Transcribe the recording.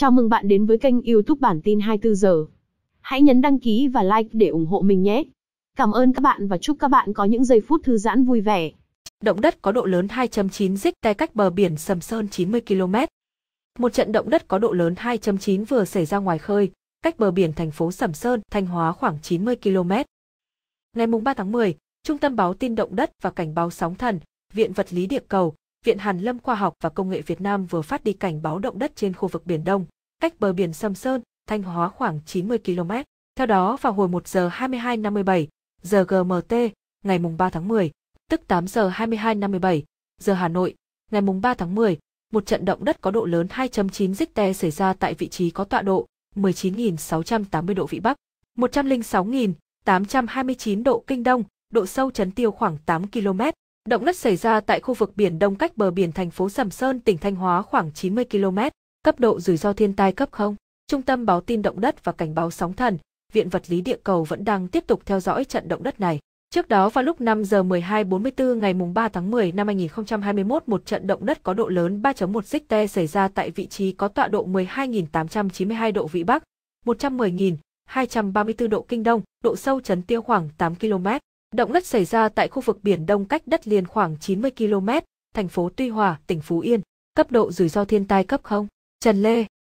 Chào mừng bạn đến với kênh YouTube bản tin 24 giờ. Hãy nhấn đăng ký và like để ủng hộ mình nhé. Cảm ơn các bạn và chúc các bạn có những giây phút thư giãn vui vẻ. Động đất có độ lớn 2.9 Richter cách bờ biển Sầm Sơn 90 km. Một trận động đất có độ lớn 2.9 vừa xảy ra ngoài khơi, cách bờ biển thành phố Sầm Sơn, Thanh Hóa khoảng 90 km. Ngày 3 tháng 10, Trung tâm báo tin động đất và cảnh báo sóng thần, Viện Vật lý Địa cầu, Viện Hàn Lâm Khoa học và Công nghệ Việt Nam vừa phát đi cảnh báo động đất trên khu vực Biển Đông, cách bờ biển Sầm Sơn, Thanh Hóa khoảng 90 km. Theo đó vào hồi 1 giờ 22.57, giờ GMT, ngày 3 tháng 10, tức 8 giờ 22.57, giờ Hà Nội, ngày 3 tháng 10, một trận động đất có độ lớn 2.9 Richter xảy ra tại vị trí có tọa độ 19.680 độ Vĩ Bắc, 106.829 độ Kinh Đông, độ sâu chấn tiêu khoảng 8 km, Động đất xảy ra tại khu vực biển đông cách bờ biển thành phố Sầm Sơn, tỉnh Thanh Hóa khoảng 90 km, cấp độ rủi ro thiên tai cấp 0. Trung tâm báo tin động đất và cảnh báo sóng thần, Viện Vật lý Địa cầu vẫn đang tiếp tục theo dõi trận động đất này. Trước đó vào lúc 5 giờ 12.44 ngày 3 tháng 10 năm 2021, một trận động đất có độ lớn 3.1 Richter xảy ra tại vị trí có tọa độ 12.892 độ Vĩ Bắc, 110.234 độ Kinh Đông, độ sâu chấn tiêu khoảng 8 km. Động đất xảy ra tại khu vực biển Đông cách đất liền khoảng 90 km, thành phố Tuy Hòa, tỉnh Phú Yên. Cấp độ rủi ro thiên tai cấp 0. Trần Lê,